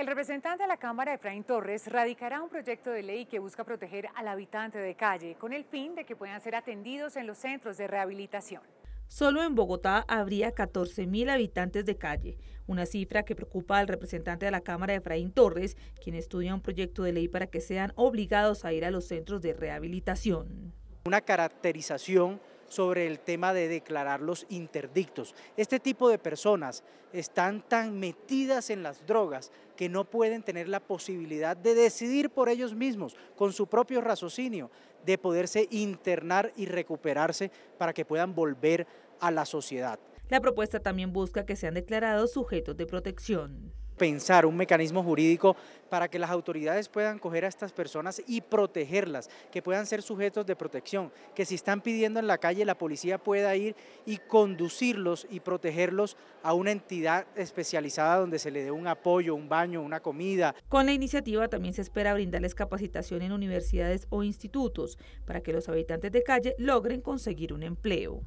El representante de la Cámara, Efraín Torres, radicará un proyecto de ley que busca proteger al habitante de calle con el fin de que puedan ser atendidos en los centros de rehabilitación. Solo en Bogotá habría 14.000 habitantes de calle, una cifra que preocupa al representante de la Cámara, Efraín Torres, quien estudia un proyecto de ley para que sean obligados a ir a los centros de rehabilitación. Una caracterización sobre el tema de declarar los interdictos. Este tipo de personas están tan metidas en las drogas que no pueden tener la posibilidad de decidir por ellos mismos, con su propio raciocinio, de poderse internar y recuperarse para que puedan volver a la sociedad. La propuesta también busca que sean declarados sujetos de protección pensar un mecanismo jurídico para que las autoridades puedan coger a estas personas y protegerlas, que puedan ser sujetos de protección, que si están pidiendo en la calle la policía pueda ir y conducirlos y protegerlos a una entidad especializada donde se le dé un apoyo, un baño, una comida. Con la iniciativa también se espera brindarles capacitación en universidades o institutos para que los habitantes de calle logren conseguir un empleo.